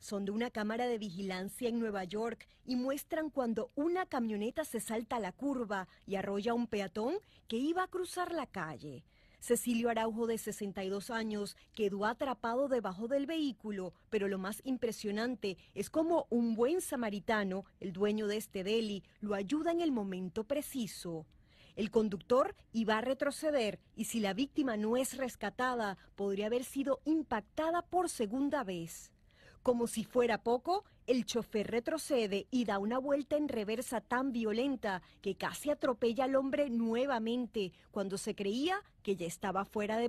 son de una cámara de vigilancia en Nueva York y muestran cuando una camioneta se salta a la curva y arrolla a un peatón que iba a cruzar la calle. Cecilio Araujo, de 62 años, quedó atrapado debajo del vehículo, pero lo más impresionante es cómo un buen samaritano, el dueño de este deli, lo ayuda en el momento preciso. El conductor iba a retroceder y si la víctima no es rescatada, podría haber sido impactada por segunda vez. Como si fuera poco, el chofer retrocede y da una vuelta en reversa tan violenta que casi atropella al hombre nuevamente cuando se creía que ya estaba fuera de